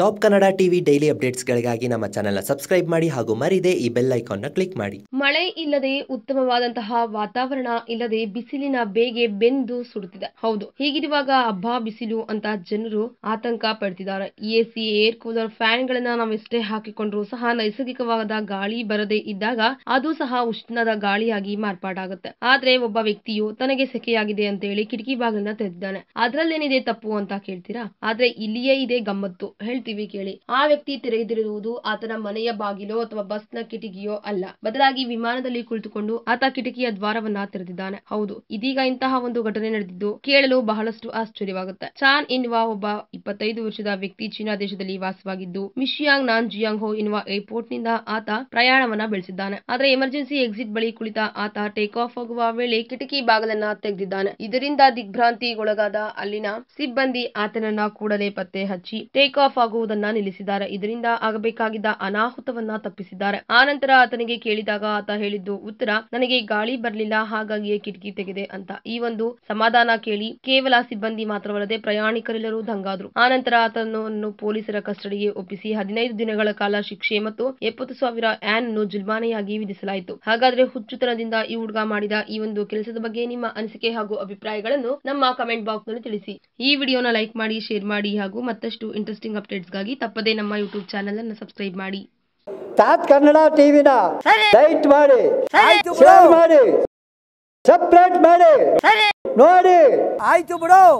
top Kannada TV daily ಅಪ್ಡೇಟ್ಸ್ಗಳಿಗಾಗಿ ನಮ್ಮ ಚಾನೆಲ್ನ ಸಬ್ಸ್ಕ್ರೈಬ್ ಮಾಡಿ ಹಾಗೂ ಮರಿದೆ ಈ ಬೆಲ್ ನ ಕ್ಲಿಕ್ ಮಾಡಿ ಮಳೆ ಇಲ್ಲದೆ ಉತ್ತಮವಾದಂತಹ ವಾತಾವರಣ ಇಲ್ಲದೆ ಬಿಸಿಲಿನ ಬೇಗೆ ಬೆಂದು ಸುಡುತ್ತಿದೆ ಹೌದು ಹೀಗಿರುವಾಗ ಹಬ್ಬ ಬಿಸಿಲು ಅಂತ ಜನರು ಆತಂಕ ಪಡ್ತಿದ್ದಾರೆ ಎಸಿ ಏರ್ ಕೂಲರ್ ಫ್ಯಾನ್ ಗಳನ್ನ ನಾವೆಷ್ಟೇ ಹಾಕಿಕೊಂಡ್ರು ಸಹ ನೈಸರ್ಗಿಕವಾದ ಗಾಳಿ ಬರದೇ ಇದ್ದಾಗ ಅದು ಸಹ ಉಷ್ಣದ ಗಾಳಿಯಾಗಿ ಮಾರ್ಪಾಡಾಗುತ್ತೆ ಆದ್ರೆ ಒಬ್ಬ ವ್ಯಕ್ತಿಯು ತನಗೆ ಸೆಕೆಯಾಗಿದೆ ಅಂತ ಹೇಳಿ ಕಿಟಕಿ ಬಾಗಿಲನ್ನ ತೆರೆದಿದ್ದಾನೆ ಅದರಲ್ಲೇನಿದೆ ತಪ್ಪು ಅಂತ ಕೇಳ್ತೀರಾ ಆದ್ರೆ ಇಲ್ಲಿಯೇ ಇದೆ ಗಮ್ಮತ್ತು ಹೇಳ್ತಾರೆ ಕಿವಿ ಕೇಳಿ ಆ ವ್ಯಕ್ತಿ ತೆರೆದಿರುವುದು ಆತನ ಮನೆಯ ಬಾಗಿಲೋ ಅಥವಾ ಬಸ್ನ ಕಿಟಕಿಯೋ ಅಲ್ಲ ಬದಲಾಗಿ ವಿಮಾನದಲ್ಲಿ ಕುಳಿತುಕೊಂಡು ಆತ ಕಿಟಕಿಯ ದ್ವಾರವನ್ನ ತೆರೆದಿದ್ದಾನೆ ಹೌದು ಇದೀಗ ಇಂತಹ ಒಂದು ಘಟನೆ ನಡೆದಿದ್ದು ಕೇಳಲು ಬಹಳಷ್ಟು ಆಶ್ಚರ್ಯವಾಗುತ್ತೆ ಚಾನ್ ಎನ್ನುವ ಒಬ್ಬ ಇಪ್ಪತ್ತೈದು ವರ್ಷದ ವ್ಯಕ್ತಿ ಚೀನಾ ದೇಶದಲ್ಲಿ ವಾಸವಾಗಿದ್ದು ಮಿಶಿಯಾಂಗ್ ನಾನ್ ಜಿಯಾಂಗ್ ಹೋ ಎನ್ನುವ ಏರ್ಪೋರ್ಟ್ ನಿಂದ ಆತ ಪ್ರಯಾಣವನ್ನ ಬೆಳೆಸಿದ್ದಾನೆ ಆದರೆ ಎಮರ್ಜೆನ್ಸಿ ಎಕ್ಸಿಟ್ ಬಳಿ ಕುಳಿತ ಆತ ಟೇಕ್ ಆಫ್ ಆಗುವ ವೇಳೆ ಕಿಟಕಿ ಬಾಗಲನ್ನ ತೆಗೆದಿದ್ದಾನೆ ಇದರಿಂದ ದಿಗ್ಭ್ರಾಂತಿಗೊಳಗಾದ ಅಲ್ಲಿನ ಸಿಬ್ಬಂದಿ ಆತನನ್ನ ಕೂಡಲೇ ಪತ್ತೆ ಹಚ್ಚಿ ಟೇಕ್ ಆಫ್ ಆಗುವ ಹೋಗುವುದನ್ನ ನಿಲ್ಲಿಸಿದ್ದಾರೆ ಇದರಿಂದ ಆಗಬೇಕಾಗಿದ್ದ ಅನಾಹುತವನ್ನ ತಪ್ಪಿಸಿದ್ದಾರೆ ಆನಂತರ ಆತನಿಗೆ ಕೇಳಿದಾಗ ಆತ ಹೇಳಿದ್ದು ಉತ್ತರ ನನಗೆ ಗಾಳಿ ಬರಲಿಲ್ಲ ಹಾಗಾಗಿಯೇ ಕಿಟಕಿ ತೆಗೆದೆ ಅಂತ ಈ ಒಂದು ಸಮಾಧಾನ ಕೇಳಿ ಕೇವಲ ಸಿಬ್ಬಂದಿ ಮಾತ್ರವಲ್ಲದೆ ಪ್ರಯಾಣಿಕರೆಲ್ಲರೂ ದಂಗಾದ್ರು ಆನಂತರ ಆತನನ್ನು ಪೊಲೀಸರ ಕಸ್ಟಡಿಗೆ ಒಪ್ಪಿಸಿ ಹದಿನೈದು ದಿನಗಳ ಕಾಲ ಶಿಕ್ಷೆ ಮತ್ತು ಎಪ್ಪತ್ತು ಸಾವಿರ ಆನ್ ಅನ್ನು ಜುಲ್ಮಾನೆಯಾಗಿ ವಿಧಿಸಲಾಯಿತು ಹಾಗಾದ್ರೆ ಹುಚ್ಚುತನದಿಂದ ಈ ಹುಡುಗ ಮಾಡಿದ ಈ ಒಂದು ಕೆಲಸದ ಬಗ್ಗೆ ನಿಮ್ಮ ಅನಿಸಿಕೆ ಹಾಗೂ ಅಭಿಪ್ರಾಯಗಳನ್ನು ನಮ್ಮ ಕಮೆಂಟ್ ಬಾಕ್ಸ್ ನಲ್ಲಿ ತಿಳಿಸಿ ಈ ವಿಡಿಯೋನ ಲೈಕ್ ಮಾಡಿ ಶೇರ್ ಮಾಡಿ ಹಾಗೂ ಮತ್ತಷ್ಟು ಇಂಟ್ರೆಸ್ಟಿಂಗ್ ಅಪ್ಡೇಟ್ ಅಪ್ಡೇಟ್ಸ್ಗಾಗಿ ತಪ್ಪದೇ ನಮ್ಮ ಯೂಟ್ಯೂಬ್ ಚಾನೆಲ್ ಅನ್ನು ಸಬ್ಸ್ಕ್ರೈಬ್ ಮಾಡಿ ತಾತ್ ಕನ್ನಡ ಟಿವಿನ ಲೈಟ್ ಮಾಡಿ ಶೇರ್ ಮಾಡಿ ಸಪ್ರೇಟ್ ಮಾಡಿ ನೋಡಿ ಆಯ್ತು ಬಿಡು